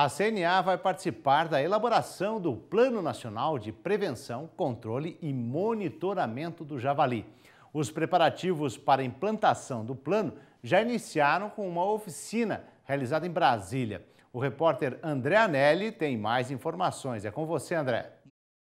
A CNA vai participar da elaboração do Plano Nacional de Prevenção, Controle e Monitoramento do Javali. Os preparativos para a implantação do plano já iniciaram com uma oficina realizada em Brasília. O repórter André Anelli tem mais informações. É com você, André.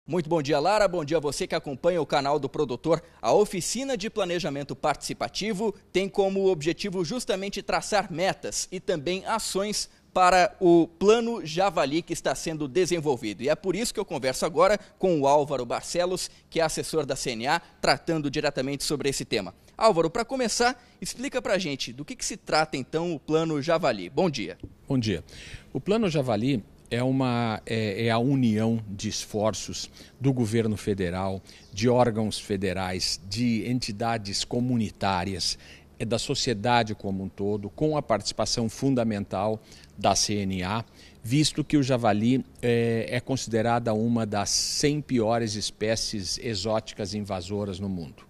Muito bom dia, Lara. Bom dia a você que acompanha o canal do produtor. A oficina de planejamento participativo tem como objetivo justamente traçar metas e também ações para o plano Javali que está sendo desenvolvido. E é por isso que eu converso agora com o Álvaro Barcelos, que é assessor da CNA, tratando diretamente sobre esse tema. Álvaro, para começar, explica para a gente do que, que, se trata então o plano Javali. Bom dia. Bom dia. O plano Javali é, uma, é, é, a união de esforços do governo federal, de órgãos federais, de entidades comunitárias, é da sociedade como um todo, com a participação fundamental da CNA, visto que o javali é, é considerada uma das 100 piores espécies exóticas invasoras no mundo.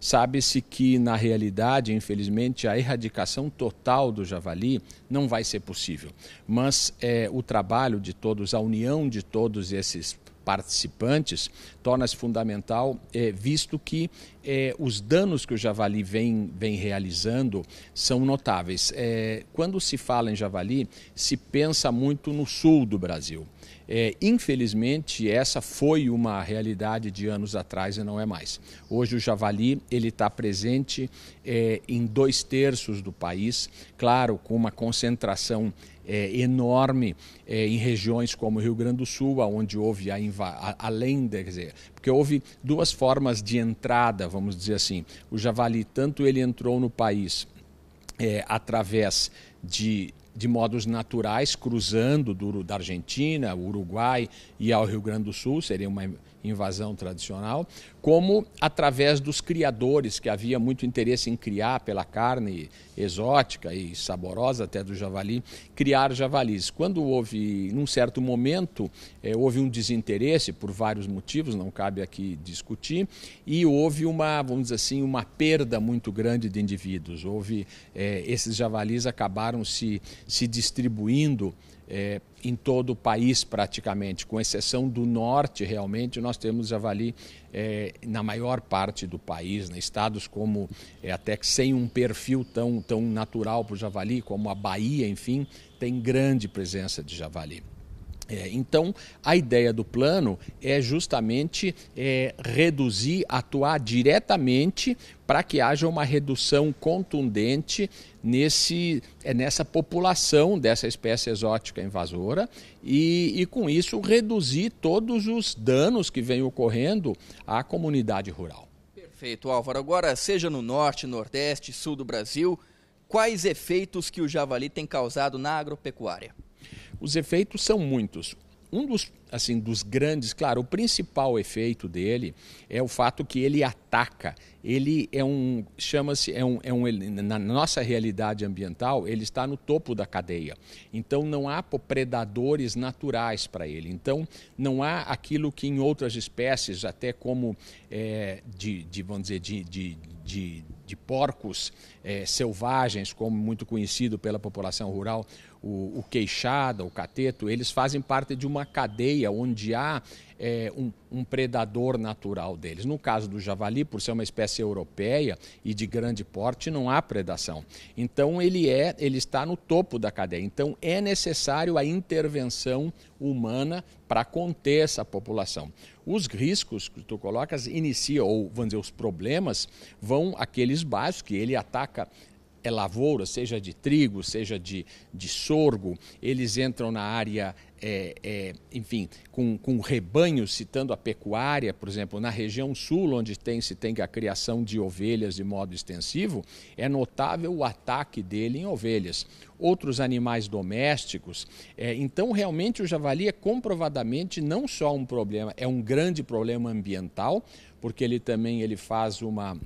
Sabe-se que, na realidade, infelizmente, a erradicação total do javali não vai ser possível. Mas é, o trabalho de todos, a união de todos esses participantes torna-se fundamental, é, visto que é, os danos que o javali vem, vem realizando são notáveis. É, quando se fala em javali, se pensa muito no sul do Brasil. É, infelizmente, essa foi uma realidade de anos atrás e não é mais. Hoje o javali ele está presente é, em dois terços do país, claro, com uma concentração é, enorme é, em regiões como o Rio Grande do Sul, onde houve a, a, além, quer dizer, porque houve duas formas de entrada, vamos dizer assim. O javali, tanto ele entrou no país é, através de de modos naturais, cruzando do, da Argentina, Uruguai e ao Rio Grande do Sul, seria uma invasão tradicional, como através dos criadores, que havia muito interesse em criar pela carne exótica e saborosa até do javali, criar javalis. Quando houve, num certo momento, eh, houve um desinteresse por vários motivos, não cabe aqui discutir, e houve uma, vamos dizer assim, uma perda muito grande de indivíduos. Houve, eh, esses javalis acabaram se se distribuindo é, em todo o país praticamente, com exceção do norte realmente, nós temos Javali é, na maior parte do país, né? estados como é, até que sem um perfil tão, tão natural para o Javali, como a Bahia, enfim, tem grande presença de Javali. É, então, a ideia do plano é justamente é, reduzir, atuar diretamente para que haja uma redução contundente nesse, é, nessa população dessa espécie exótica invasora e, e, com isso, reduzir todos os danos que vêm ocorrendo à comunidade rural. Perfeito, Álvaro. Agora, seja no norte, nordeste, sul do Brasil, quais efeitos que o javali tem causado na agropecuária? Os efeitos são muitos. Um dos, assim, dos grandes, claro, o principal efeito dele é o fato que ele ataca. Ele é um, chama-se, é um, é um, na nossa realidade ambiental, ele está no topo da cadeia. Então não há predadores naturais para ele. Então não há aquilo que em outras espécies, até como é, de, de, vamos dizer, de, de de, de, porcos eh, selvagens, como muito conhecido pela população rural, o, o queixada, o cateto, eles fazem parte de uma cadeia onde há é, um, um, predador natural deles. No caso do javali, por ser uma espécie europeia e de grande porte, não há predação. Então ele é, ele está no topo da cadeia. Então é necessário a intervenção humana para conter essa população. Os riscos que tu colocas inicia ou vamos dizer os problemas vão aqueles baixos que ele ataca é lavoura, seja de trigo, seja de, de sorgo, eles entram na área, é, é, enfim, com, com rebanho, citando a pecuária, por exemplo, na região sul, onde tem, se tem a criação de ovelhas de modo extensivo, é notável o ataque dele em ovelhas. Outros animais domésticos. É, então, realmente, o javali é comprovadamente não só um problema, é um grande problema ambiental, porque ele também ele faz uma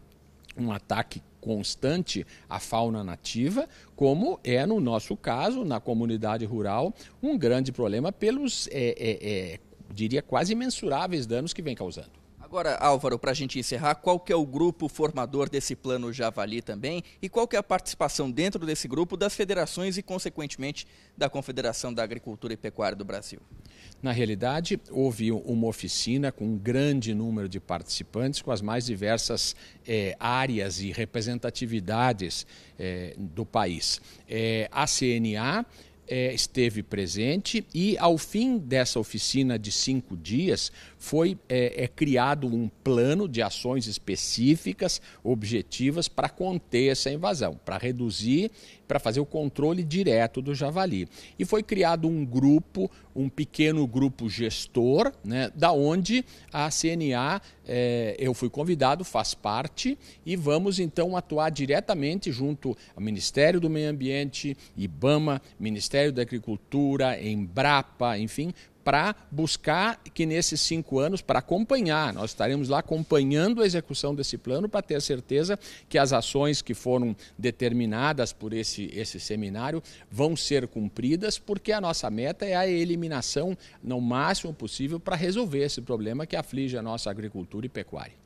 um ataque constante à fauna nativa, como é no nosso caso, na comunidade rural, um grande problema pelos, é, é, é, diria, quase mensuráveis danos que vem causando. Agora, Álvaro, para a gente encerrar, qual que é o grupo formador desse plano Javali também e qual que é a participação dentro desse grupo das federações e, consequentemente, da Confederação da Agricultura e Pecuária do Brasil? Na realidade, houve uma oficina com um grande número de participantes, com as mais diversas é, áreas e representatividades é, do país. É, a CNA é, esteve presente e, ao fim dessa oficina de cinco dias, foi é, é criado um plano de ações específicas, objetivas, para conter essa invasão, para reduzir, para fazer o controle direto do javali. E foi criado um grupo um pequeno grupo gestor, né, da onde a CNA, eh, eu fui convidado, faz parte, e vamos então atuar diretamente junto ao Ministério do Meio Ambiente, IBAMA, Ministério da Agricultura, Embrapa, enfim, para buscar que nesses cinco anos, para acompanhar, nós estaremos lá acompanhando a execução desse plano para ter certeza que as ações que foram determinadas por esse, esse seminário vão ser cumpridas, porque a nossa meta é a eliminação no máximo possível para resolver esse problema que aflige a nossa agricultura e pecuária.